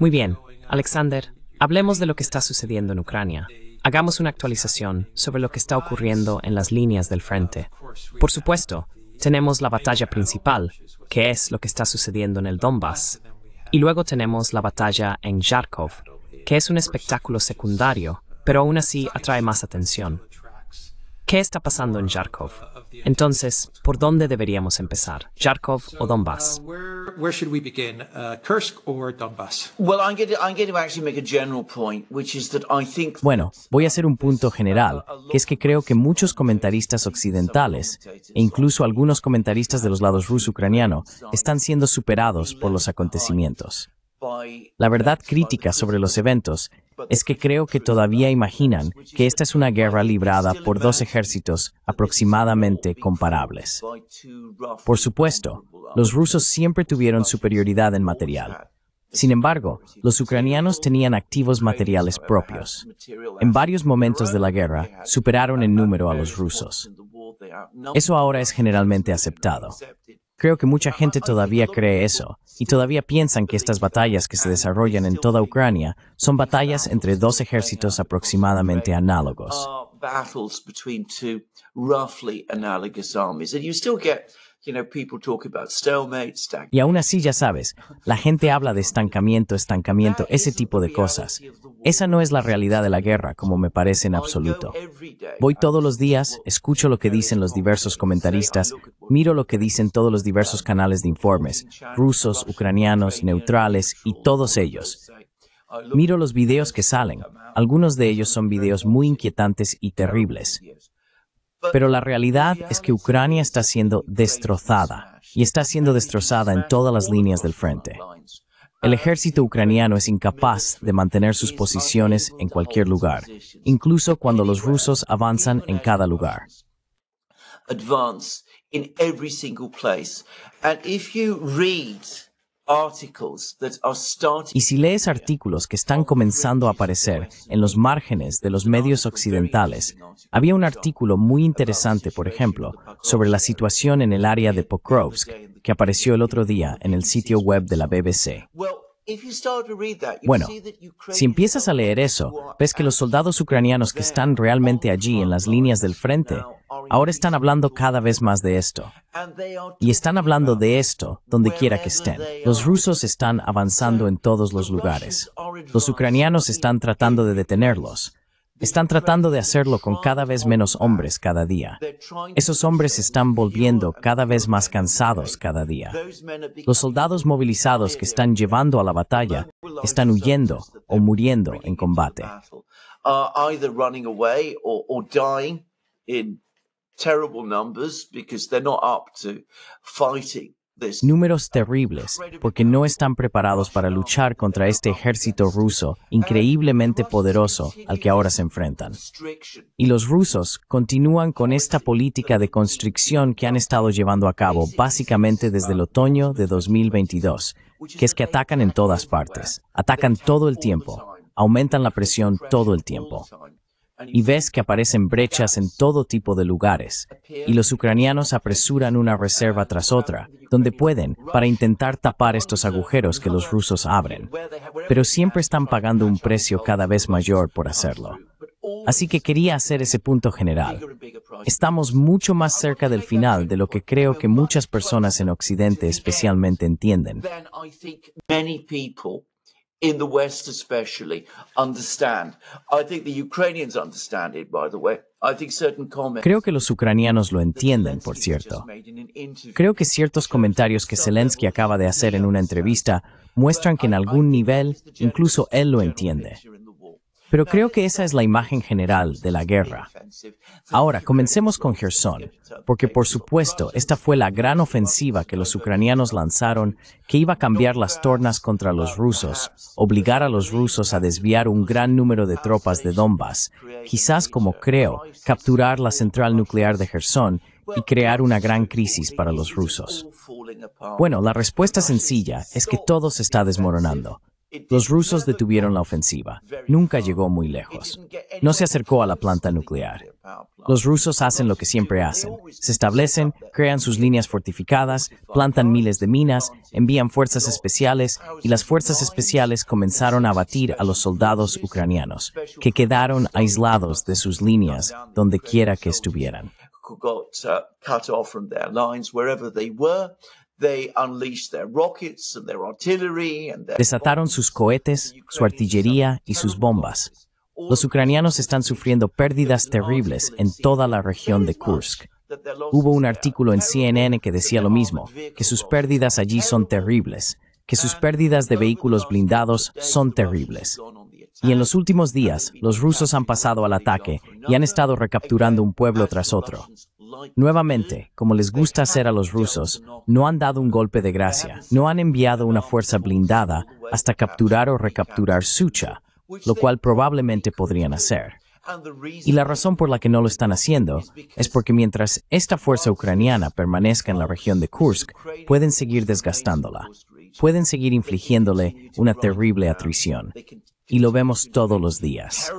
Muy bien, Alexander, hablemos de lo que está sucediendo en Ucrania. Hagamos una actualización sobre lo que está ocurriendo en las líneas del frente. Por supuesto, tenemos la batalla principal, que es lo que está sucediendo en el Donbass. Y luego tenemos la batalla en Yarkov, que es un espectáculo secundario, pero aún así atrae más atención. ¿Qué está pasando en Yarkov? Entonces, ¿por dónde deberíamos empezar? ¿Yarkov o Donbass? Donbass? Bueno, voy a hacer un punto general, que es que creo que muchos comentaristas occidentales e incluso algunos comentaristas de los lados ruso-ucraniano están siendo superados por los acontecimientos. La verdad crítica sobre los eventos es que creo que todavía imaginan que esta es una guerra librada por dos ejércitos aproximadamente comparables. Por supuesto, los rusos siempre tuvieron superioridad en material. Sin embargo, los ucranianos tenían activos materiales propios. En varios momentos de la guerra, superaron en número a los rusos. Eso ahora es generalmente aceptado. Creo que mucha gente todavía cree eso, y todavía piensan que estas batallas que se desarrollan en toda Ucrania son batallas entre dos ejércitos aproximadamente análogos. Y aún así ya sabes, la gente habla de estancamiento, estancamiento, ese tipo de cosas. Esa no es la realidad de la guerra, como me parece en absoluto. Voy todos los días, escucho lo que dicen los diversos comentaristas, miro lo que dicen todos los diversos canales de informes, rusos, ucranianos, neutrales y todos ellos. Miro los videos que salen. Algunos de ellos son videos muy inquietantes y terribles. Pero la realidad es que Ucrania está siendo destrozada y está siendo destrozada en todas las líneas del frente. El ejército ucraniano es incapaz de mantener sus posiciones en cualquier lugar, incluso cuando los rusos avanzan en cada lugar. Y si lees artículos que están comenzando a aparecer en los márgenes de los medios occidentales, había un artículo muy interesante, por ejemplo, sobre la situación en el área de Pokrovsk, que apareció el otro día en el sitio web de la BBC. Bueno, si empiezas a leer eso, ves que los soldados ucranianos que están realmente allí en las líneas del frente, ahora están hablando cada vez más de esto. Y están hablando de esto donde quiera que estén. Los rusos están avanzando en todos los lugares. Los ucranianos están tratando de detenerlos, están tratando de hacerlo con cada vez menos hombres cada día. Esos hombres están volviendo cada vez más cansados cada día. Los soldados movilizados que están llevando a la batalla están huyendo o muriendo en combate números uh, terribles, porque no están preparados para luchar contra este ejército ruso increíblemente poderoso al que ahora se enfrentan. Y los rusos continúan con esta política de constricción que han estado llevando a cabo básicamente desde el otoño de 2022, que es que atacan en todas partes, atacan todo el tiempo, aumentan la presión todo el tiempo y ves que aparecen brechas en todo tipo de lugares, y los ucranianos apresuran una reserva tras otra, donde pueden, para intentar tapar estos agujeros que los rusos abren. Pero siempre están pagando un precio cada vez mayor por hacerlo. Así que quería hacer ese punto general. Estamos mucho más cerca del final de lo que creo que muchas personas en Occidente especialmente entienden. West, understand it, by the way. Creo que los ucranianos lo entienden, por cierto. Creo que ciertos comentarios que Zelensky acaba de hacer en una entrevista muestran que en algún nivel incluso él lo entiende. Pero creo que esa es la imagen general de la guerra. Ahora, comencemos con Gerson, porque por supuesto esta fue la gran ofensiva que los ucranianos lanzaron que iba a cambiar las tornas contra los rusos, obligar a los rusos a desviar un gran número de tropas de Donbass, quizás como creo, capturar la central nuclear de Gerson y crear una gran crisis para los rusos. Bueno, la respuesta sencilla es que todo se está desmoronando. Los rusos detuvieron la ofensiva. Nunca llegó muy lejos. No se acercó a la planta nuclear. Los rusos hacen lo que siempre hacen. Se establecen, crean sus líneas fortificadas, plantan miles de minas, envían fuerzas especiales y las fuerzas especiales comenzaron a abatir a los soldados ucranianos, que quedaron aislados de sus líneas donde quiera que estuvieran. Desataron sus cohetes, su artillería y sus bombas. Los ucranianos están sufriendo pérdidas terribles en toda la región de Kursk. Hubo un artículo en CNN que decía lo mismo, que sus pérdidas allí son terribles, que sus pérdidas de vehículos blindados son terribles. Y en los últimos días, los rusos han pasado al ataque y han estado recapturando un pueblo tras otro. Nuevamente, como les gusta hacer a los rusos, no han dado un golpe de gracia, no han enviado una fuerza blindada hasta capturar o recapturar Sucha, lo cual probablemente podrían hacer. Y la razón por la que no lo están haciendo es porque mientras esta fuerza ucraniana permanezca en la región de Kursk, pueden seguir desgastándola, pueden seguir infligiéndole una terrible atrición. Y lo vemos todos los días.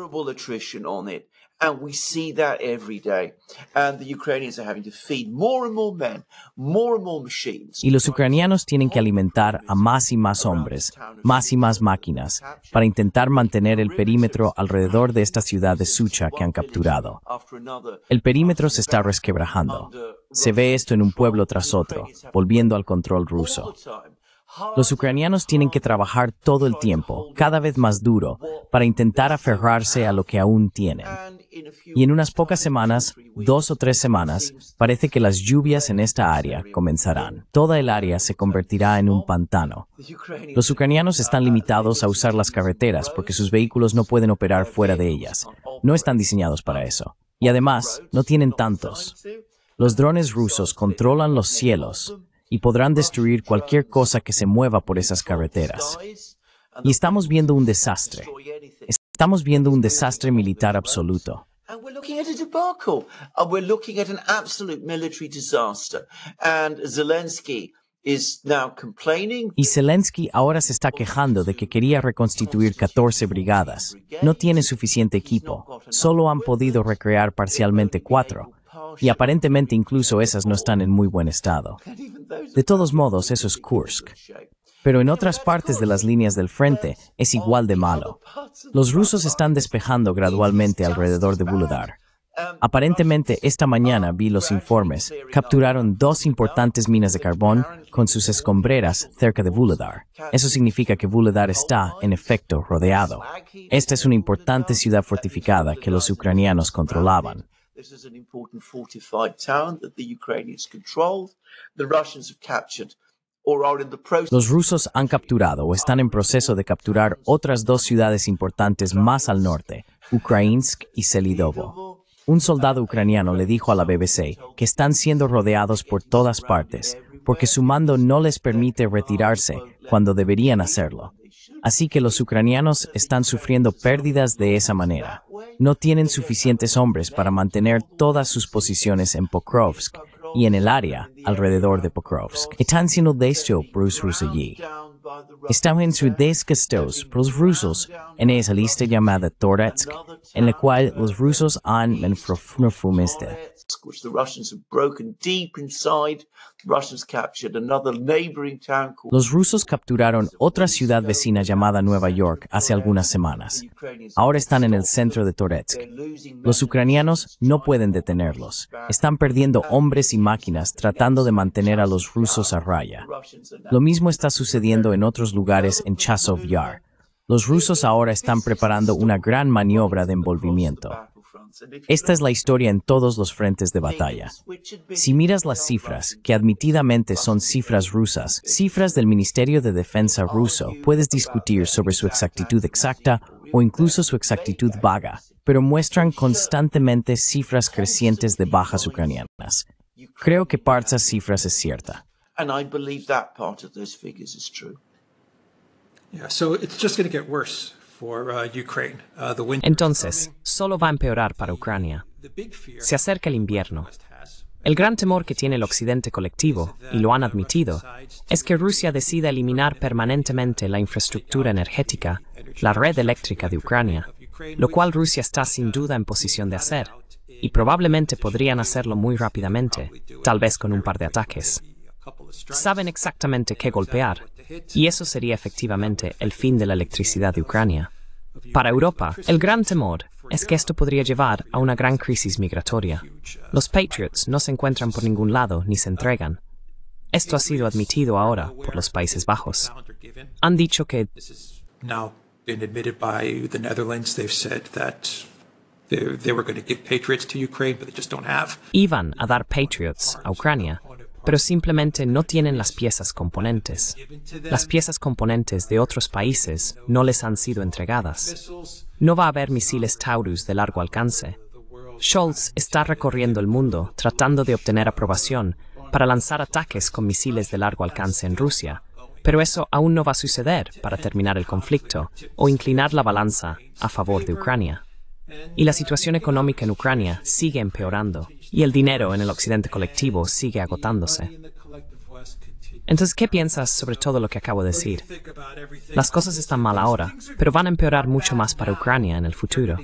Y los ucranianos tienen que alimentar a más y más hombres, más y más máquinas, para intentar mantener el perímetro alrededor de esta ciudad de Sucha que han capturado. El perímetro se está resquebrajando. Se ve esto en un pueblo tras otro, volviendo al control ruso. Los ucranianos tienen que trabajar todo el tiempo, cada vez más duro, para intentar aferrarse a lo que aún tienen. Y en unas pocas semanas, dos o tres semanas, parece que las lluvias en esta área comenzarán. Toda el área se convertirá en un pantano. Los ucranianos están limitados a usar las carreteras porque sus vehículos no pueden operar fuera de ellas. No están diseñados para eso. Y además, no tienen tantos. Los drones rusos controlan los cielos, y podrán destruir cualquier cosa que se mueva por esas carreteras. Y estamos viendo un desastre. Estamos viendo un desastre militar absoluto. Y Zelensky ahora se está quejando de que quería reconstituir 14 brigadas. No tiene suficiente equipo. Solo han podido recrear parcialmente cuatro y aparentemente incluso esas no están en muy buen estado. De todos modos, eso es Kursk. Pero en otras partes de las líneas del frente es igual de malo. Los rusos están despejando gradualmente alrededor de Buledar. Aparentemente, esta mañana vi los informes, capturaron dos importantes minas de carbón con sus escombreras cerca de Buledar. Eso significa que Buledar está, en efecto, rodeado. Esta es una importante ciudad fortificada que los ucranianos controlaban. Los rusos han capturado o están en proceso de capturar otras dos ciudades importantes más al norte, Ukrainsk y Selidovo. Un soldado ucraniano le dijo a la BBC que están siendo rodeados por todas partes, porque su mando no les permite retirarse cuando deberían hacerlo. Así que los ucranianos están sufriendo pérdidas de esa manera. No tienen suficientes hombres para mantener todas sus posiciones en Pokrovsk y en el área alrededor de Pokrovsk. Están siendo de Bruce están en su por los rusos en esa lista llamada Toretsk, en la cual los rusos han una Los rusos capturaron otra ciudad vecina llamada Nueva York hace algunas semanas. Ahora están en el centro de Toretsk. Los ucranianos no pueden detenerlos. Están perdiendo hombres y máquinas tratando de mantener a los rusos a raya. Lo mismo está sucediendo en en otros lugares en Chasov Yar. Los rusos ahora están preparando una gran maniobra de envolvimiento. Esta es la historia en todos los frentes de batalla. Si miras las cifras, que admitidamente son cifras rusas, cifras del Ministerio de Defensa ruso, puedes discutir sobre su exactitud exacta o incluso su exactitud vaga, pero muestran constantemente cifras crecientes de bajas ucranianas. Creo que parte de esas cifras es cierta. Entonces, solo va a empeorar para Ucrania. Se acerca el invierno. El gran temor que tiene el Occidente colectivo, y lo han admitido, es que Rusia decida eliminar permanentemente la infraestructura energética, la red eléctrica de Ucrania, lo cual Rusia está sin uh, duda en posición de hacer, y probablemente podrían hacerlo muy rápidamente, tal vez con un par de ataques. Saben exactamente qué golpear, y eso sería efectivamente el fin de la electricidad de Ucrania. Para Europa, el gran temor es que esto podría llevar a una gran crisis migratoria. Los Patriots no se encuentran por ningún lado ni se entregan. Esto ha sido admitido ahora por los Países Bajos. Han dicho que iban a dar Patriots a Ucrania, pero simplemente no tienen las piezas componentes. Las piezas componentes de otros países no les han sido entregadas. No va a haber misiles Taurus de largo alcance. Scholz está recorriendo el mundo tratando de obtener aprobación para lanzar ataques con misiles de largo alcance en Rusia, pero eso aún no va a suceder para terminar el conflicto o inclinar la balanza a favor de Ucrania. Y la situación económica en Ucrania sigue empeorando y el dinero en el occidente colectivo sigue agotándose. Entonces, ¿qué piensas sobre todo lo que acabo de decir? Las cosas están mal ahora, pero van a empeorar mucho más para Ucrania en el futuro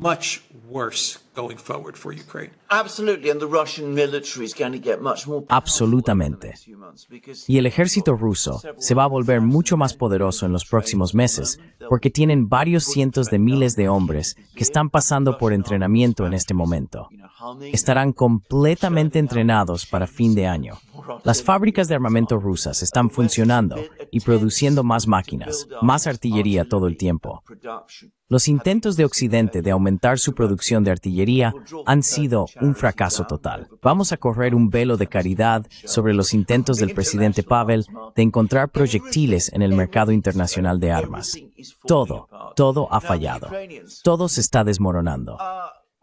much worse for Ukraine. Absolutamente. Y el ejército ruso se va a volver mucho más poderoso en los próximos meses porque tienen varios cientos de miles de hombres que están pasando por entrenamiento en este momento. Estarán completamente entrenados para fin de año. Las fábricas de armamento rusas están funcionando y produciendo más máquinas, más artillería todo el tiempo. Los intentos de Occidente de aumentar su producción de artillería han sido un fracaso total. Vamos a correr un velo de caridad sobre los intentos del presidente Pavel de encontrar proyectiles en el mercado internacional de armas. Todo, todo ha fallado. Todo se está desmoronando.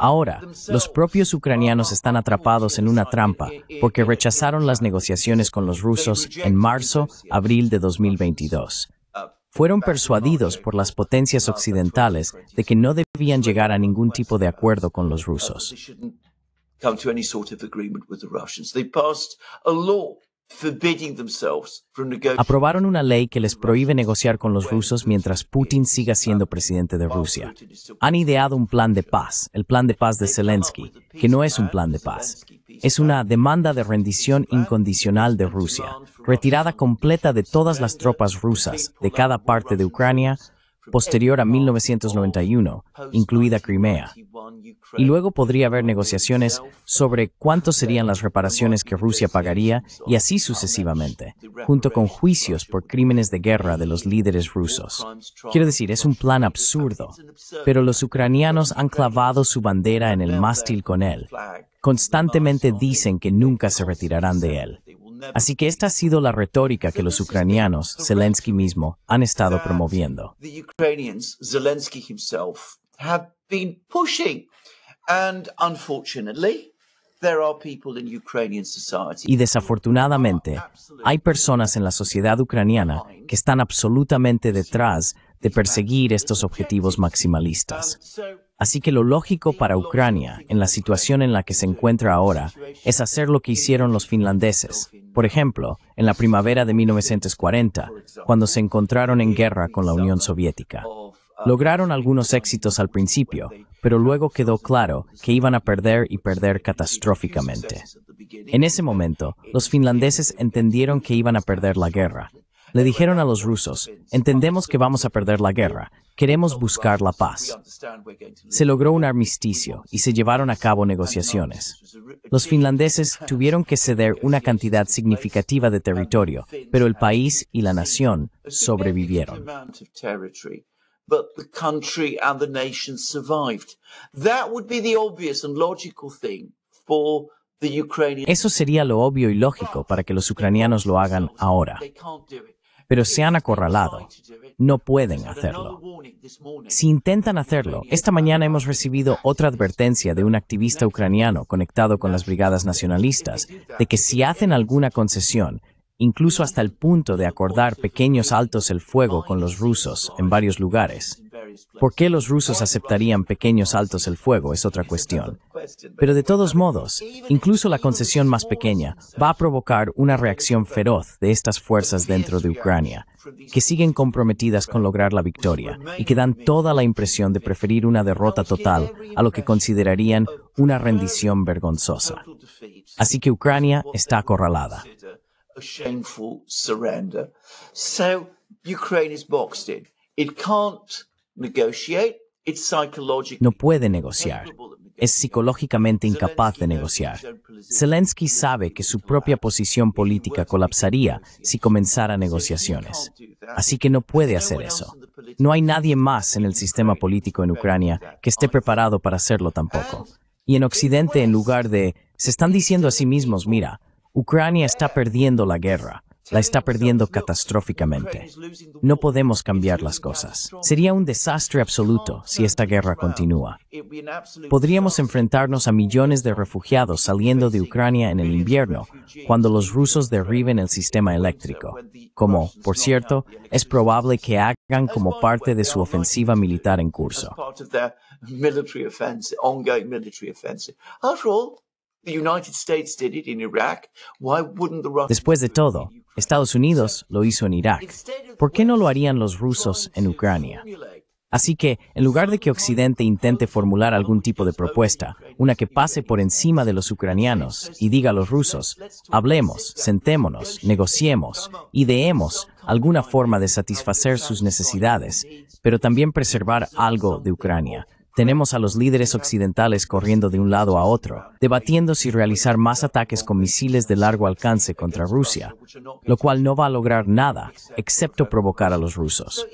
Ahora, los propios ucranianos están atrapados en una trampa porque rechazaron las negociaciones con los rusos en marzo-abril de 2022. Fueron persuadidos por las potencias occidentales de que no debían llegar a ningún tipo de acuerdo con los rusos. Aprobaron una ley que les prohíbe negociar con los rusos mientras Putin siga siendo presidente de Rusia. Han ideado un plan de paz, el plan de paz de Zelensky, que no es un plan de paz. Es una demanda de rendición incondicional de Rusia, retirada completa de todas las tropas rusas de cada parte de Ucrania posterior a 1991, incluida Crimea. Y luego podría haber negociaciones sobre cuánto serían las reparaciones que Rusia pagaría y así sucesivamente, junto con juicios por crímenes de guerra de los líderes rusos. Quiero decir, es un plan absurdo, pero los ucranianos han clavado su bandera en el mástil con él. Constantemente dicen que nunca se retirarán de él. Así que esta ha sido la retórica que los ucranianos, Zelensky mismo, han estado promoviendo. Y desafortunadamente, hay personas en la sociedad ucraniana que están absolutamente detrás de perseguir estos objetivos maximalistas. Así que lo lógico para Ucrania, en la situación en la que se encuentra ahora, es hacer lo que hicieron los finlandeses, por ejemplo, en la primavera de 1940, cuando se encontraron en guerra con la Unión Soviética. Uh, Lograron algunos éxitos al principio, pero luego quedó claro que iban a perder y perder catastróficamente. En ese momento, los finlandeses entendieron que iban a perder la guerra. Le dijeron a los rusos, entendemos que vamos a perder la guerra, Queremos buscar la paz. Se logró un armisticio y se llevaron a cabo negociaciones. Los finlandeses tuvieron que ceder una cantidad significativa de territorio, pero el país y la nación sobrevivieron. Eso sería lo obvio y lógico para que los ucranianos lo hagan ahora pero se han acorralado. No pueden hacerlo. Si intentan hacerlo, esta mañana hemos recibido otra advertencia de un activista ucraniano conectado con las brigadas nacionalistas de que si hacen alguna concesión, incluso hasta el punto de acordar pequeños altos el fuego con los rusos en varios lugares, por qué los rusos aceptarían pequeños altos el fuego es otra cuestión. Pero de todos modos, incluso la concesión más pequeña va a provocar una reacción feroz de estas fuerzas dentro de Ucrania, que siguen comprometidas con lograr la victoria y que dan toda la impresión de preferir una derrota total a lo que considerarían una rendición vergonzosa. Así que Ucrania está acorralada. No puede negociar. Es psicológicamente incapaz de negociar. Zelensky sabe que su propia posición política colapsaría si comenzara negociaciones. Así que no puede hacer eso. No hay nadie más en el sistema político en Ucrania que esté preparado para hacerlo tampoco. Y en Occidente, en lugar de, se están diciendo a sí mismos, mira, Ucrania está perdiendo la guerra la está perdiendo catastróficamente. No podemos cambiar las cosas. Sería un desastre absoluto si esta guerra continúa. Podríamos enfrentarnos a millones de refugiados saliendo de Ucrania en el invierno cuando los rusos derriben el sistema eléctrico, como, por cierto, es probable que hagan como parte de su ofensiva militar en curso. Después de todo, Estados Unidos lo hizo en Irak. ¿Por qué no lo harían los rusos en Ucrania? Así que, en lugar de que Occidente intente formular algún tipo de propuesta, una que pase por encima de los ucranianos y diga a los rusos, hablemos, sentémonos, negociemos, ideemos alguna forma de satisfacer sus necesidades, pero también preservar algo de Ucrania, tenemos a los líderes occidentales corriendo de un lado a otro, debatiendo si realizar más ataques con misiles de largo alcance contra Rusia, lo cual no va a lograr nada, excepto provocar a los rusos.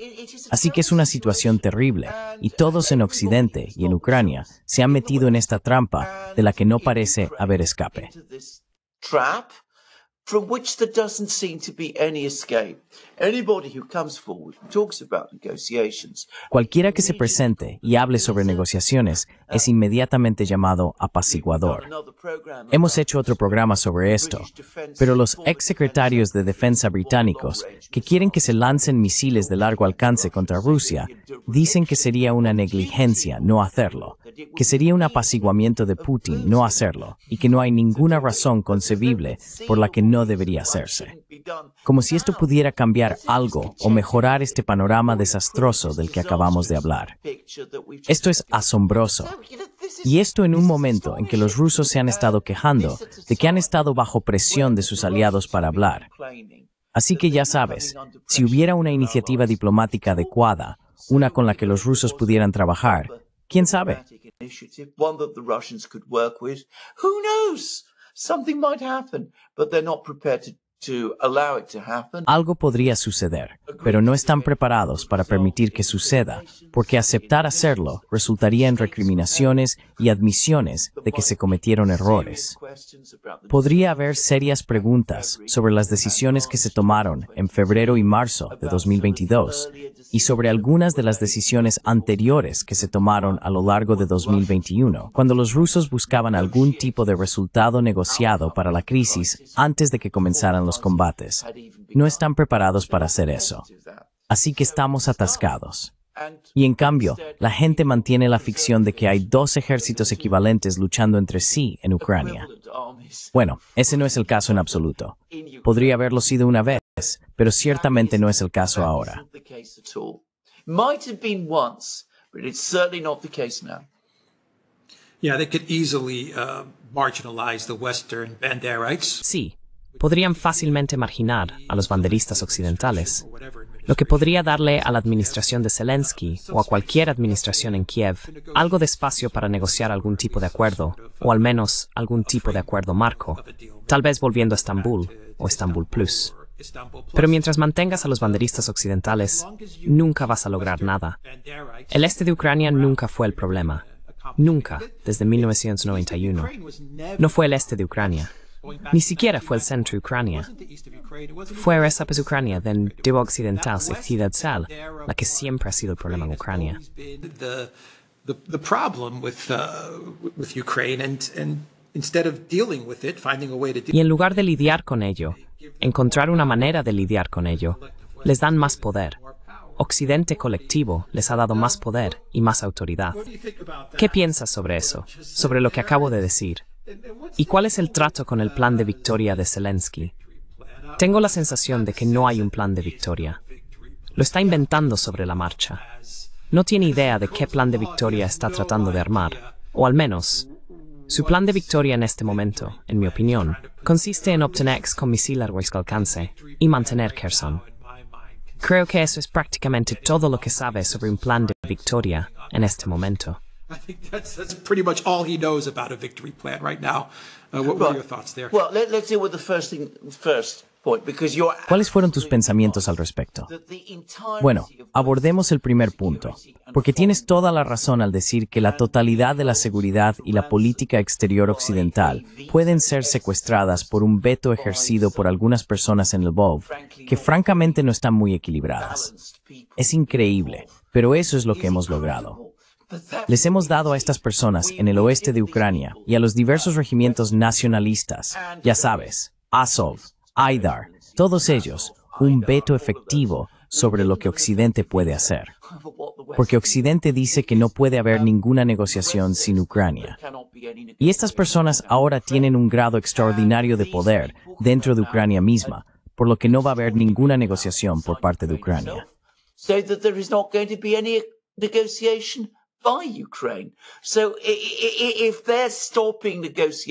Así que es una situación terrible, y todos en Occidente y en Ucrania se han metido en esta trampa de la que no parece haber escape from which there doesn't seem to be any escape. Cualquiera que se presente y hable sobre negociaciones es inmediatamente llamado apaciguador. Hemos hecho otro programa sobre esto, pero los ex secretarios de defensa británicos que quieren que se lancen misiles de largo alcance contra Rusia dicen que sería una negligencia no hacerlo que sería un apaciguamiento de Putin no hacerlo y que no hay ninguna razón concebible por la que no debería hacerse. Como si esto pudiera cambiar algo o mejorar este panorama desastroso del que acabamos de hablar. Esto es asombroso. Y esto en un momento en que los rusos se han estado quejando de que han estado bajo presión de sus aliados para hablar. Así que ya sabes, si hubiera una iniciativa diplomática adecuada, una con la que los rusos pudieran trabajar, ¿Quién sabe? Initiative, one that the Russians could work with. Who knows? Something might happen, but they're not prepared to Algo podría suceder, pero no están preparados para permitir que suceda, porque aceptar hacerlo resultaría en recriminaciones y admisiones de que se cometieron errores. Podría haber serias preguntas sobre las decisiones que se tomaron en febrero y marzo de 2022 y sobre algunas de las decisiones anteriores que se tomaron a lo largo de 2021, cuando los rusos buscaban algún tipo de resultado negociado para la crisis antes de que comenzaran los combates. No están preparados para hacer eso. Así que estamos atascados. Y en cambio, la gente mantiene la ficción de que hay dos ejércitos equivalentes luchando entre sí en Ucrania. Bueno, ese no es el caso en absoluto. Podría haberlo sido una vez, pero ciertamente no es el caso ahora. Sí, podrían fácilmente marginar a los banderistas occidentales, lo que podría darle a la administración de Zelensky o a cualquier administración en Kiev algo de espacio para negociar algún tipo de acuerdo, o al menos algún tipo de acuerdo marco, tal vez volviendo a Estambul o Estambul Plus. Pero mientras mantengas a los banderistas occidentales, nunca vas a lograr nada. El este de Ucrania nunca fue el problema. Nunca, desde 1991. No fue el este de Ucrania. Ni siquiera fue el centro de Ucrania. Fue esa pues Ucrania del de occidental, Sal, la que siempre ha sido el problema en Ucrania. Y en lugar de lidiar con ello, encontrar una manera de lidiar con ello, les dan más poder. Occidente colectivo les ha dado más poder y más autoridad. ¿Qué piensas sobre eso? Sobre lo que acabo de decir. ¿Y cuál es el trato con el plan de victoria de Zelensky? Tengo la sensación de que no hay un plan de victoria. Lo está inventando sobre la marcha. No tiene idea de qué plan de victoria está tratando de armar, o al menos, su plan de victoria en este momento, en mi opinión, consiste en obtener X con misil a alcance y mantener Kherson. Creo que eso es prácticamente todo lo que sabe sobre un plan de victoria en este momento. ¿Cuáles fueron tus pensamientos al respecto? Bueno, abordemos el primer punto, porque tienes toda la razón al decir que la totalidad de la seguridad y la política exterior occidental pueden ser secuestradas por un veto ejercido por algunas personas en el BOV que francamente no están muy equilibradas. Es increíble, pero eso es lo que hemos logrado. Les hemos dado a estas personas en el oeste de Ucrania y a los diversos regimientos nacionalistas, ya sabes, Azov, Aidar, todos ellos, un veto efectivo sobre lo que Occidente puede hacer. Porque Occidente dice que no puede haber ninguna negociación sin Ucrania. Y estas personas ahora tienen un grado extraordinario de poder dentro de Ucrania misma, por lo que no va a haber ninguna negociación por parte de Ucrania.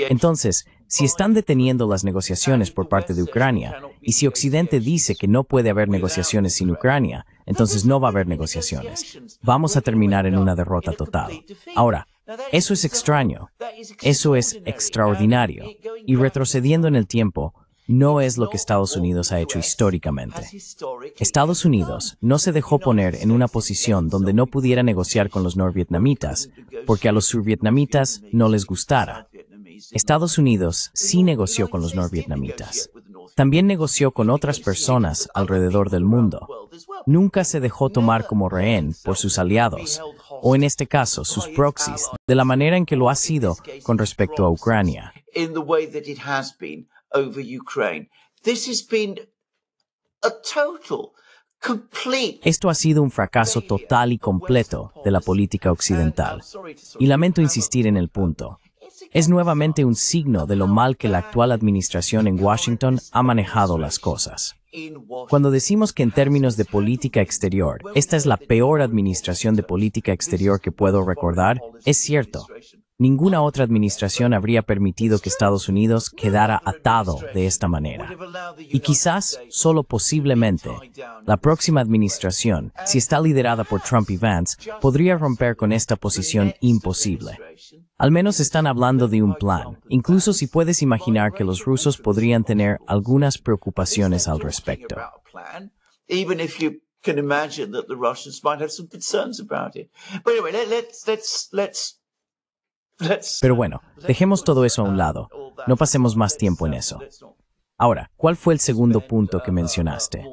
Entonces, si están deteniendo las negociaciones por parte de Ucrania, y si Occidente dice que no puede haber negociaciones sin Ucrania, entonces no va a haber negociaciones. Vamos a terminar en una derrota total. Ahora, eso es extraño. Eso es extraordinario. Y retrocediendo en el tiempo, no es lo que Estados Unidos ha hecho históricamente. Estados Unidos no se dejó poner en una posición donde no pudiera negociar con los norvietnamitas porque a los survietnamitas no les gustara. Estados Unidos sí negoció con los norvietnamitas. También negoció con otras personas alrededor del mundo. Nunca se dejó tomar como rehén por sus aliados, o en este caso sus proxies, de la manera en que lo ha sido con respecto a Ucrania. Esto ha sido un fracaso total y completo de la política occidental. Y lamento insistir en el punto. Es nuevamente un signo de lo mal que la actual administración en Washington ha manejado las cosas. Cuando decimos que en términos de política exterior, esta es la peor administración de política exterior que puedo recordar, es cierto. Ninguna otra administración habría permitido que Estados Unidos quedara atado de esta manera. Y quizás, solo posiblemente, la próxima administración, si está liderada por Trump y Vance, podría romper con esta posición imposible. Al menos están hablando de un plan, incluso si puedes imaginar que los rusos podrían tener algunas preocupaciones al respecto. Pero bueno, dejemos todo eso a un lado. No pasemos más tiempo en eso. Ahora, ¿cuál fue el segundo punto que mencionaste?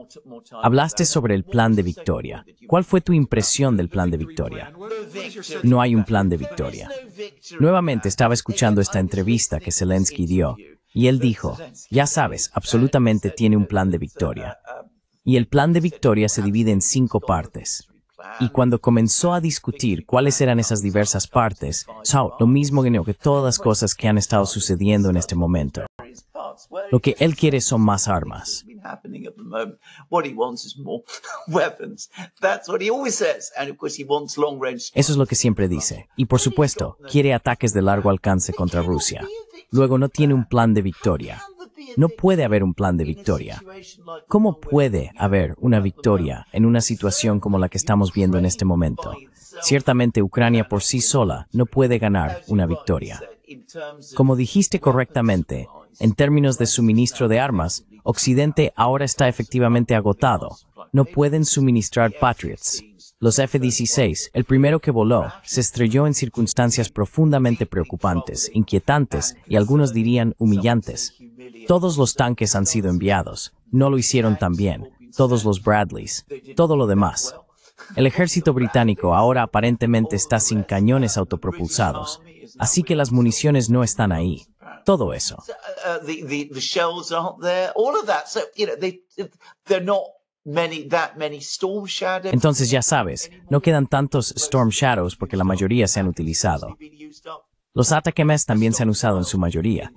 Hablaste sobre el plan de victoria. ¿Cuál fue tu impresión del plan de victoria? No hay un plan de victoria. Nuevamente estaba escuchando esta entrevista que Zelensky dio y él dijo, ya sabes, absolutamente tiene un plan de victoria. Y el plan de victoria se divide en cinco partes. Y cuando comenzó a discutir cuáles eran esas diversas partes, Zhao lo mismo ganó que todas las cosas que han estado sucediendo en este momento. Lo que él quiere son más armas. Eso es lo que siempre dice. Y por supuesto, quiere ataques de largo alcance contra Rusia. Luego no tiene un plan de victoria. No puede haber un plan de victoria. ¿Cómo puede haber una victoria en una situación como la que estamos viendo en este momento? Ciertamente Ucrania por sí sola no puede ganar una victoria. Como dijiste correctamente, en términos de suministro de armas, Occidente ahora está efectivamente agotado. No pueden suministrar Patriots los F-16, el primero que voló, se estrelló en circunstancias profundamente preocupantes, inquietantes y algunos dirían humillantes. Todos los tanques han sido enviados, no lo hicieron tan bien, todos los Bradleys, todo lo demás. El ejército británico ahora aparentemente está sin cañones autopropulsados, así que las municiones no están ahí. Todo eso. Entonces ya sabes, no quedan tantos Storm Shadows porque la mayoría se han utilizado. Los ataques también se han usado en su mayoría.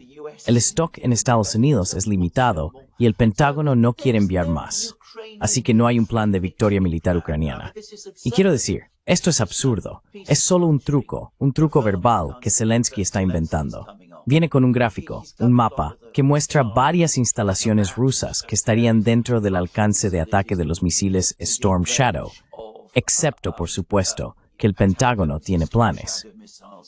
El stock en Estados Unidos es limitado y el Pentágono no quiere enviar más. Así que no hay un plan de victoria militar ucraniana. Y quiero decir, esto es absurdo. Es solo un truco, un truco verbal que Zelensky está inventando. Viene con un gráfico, un mapa, que muestra varias instalaciones rusas que estarían dentro del alcance de ataque de los misiles Storm Shadow, excepto, por supuesto, que el Pentágono tiene planes.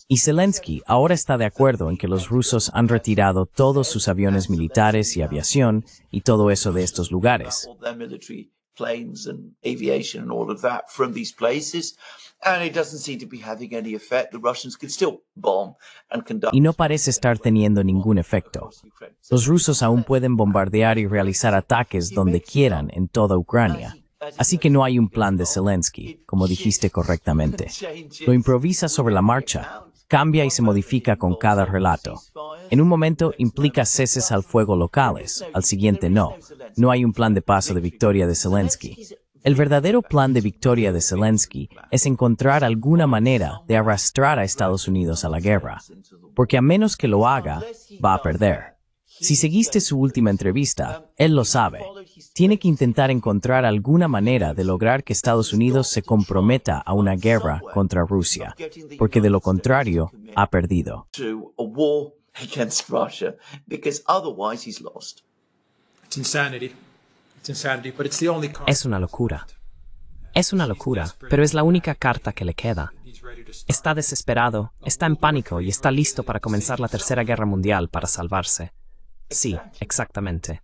Y Zelensky ahora está de acuerdo en que los rusos han retirado todos sus aviones militares y aviación y todo eso de estos lugares. Y no parece estar teniendo ningún efecto. Los rusos aún pueden bombardear y realizar ataques donde quieran en toda Ucrania. Así que no hay un plan de Zelensky, como dijiste correctamente. Lo improvisa sobre la marcha, cambia y se modifica con cada relato. En un momento implica ceses al fuego locales, al siguiente no. No hay un plan de paso de victoria de Zelensky. El verdadero plan de victoria de Zelensky es encontrar alguna manera de arrastrar a Estados Unidos a la guerra, porque a menos que lo haga, va a perder. Si seguiste su última entrevista, él lo sabe, tiene que intentar encontrar alguna manera de lograr que Estados Unidos se comprometa a una guerra contra Rusia, porque de lo contrario ha perdido. Es una locura. Es una locura, pero es la única carta que le queda. Está desesperado, está en pánico y está listo para comenzar la Tercera Guerra Mundial para salvarse. Sí, exactamente.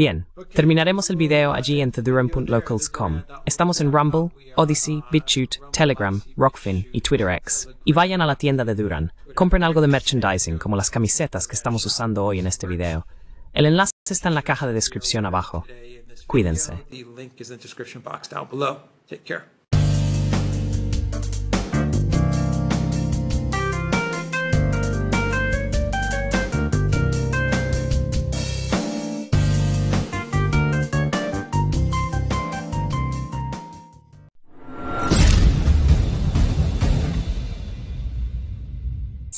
Bien, terminaremos el video allí en theduran.locals.com. Estamos en Rumble, Odyssey, BitChute, Telegram, Rockfin y TwitterX. Y vayan a la tienda de Duran. Compren algo de merchandising, como las camisetas que estamos usando hoy en este video. El enlace está en la caja de descripción abajo. Cuídense.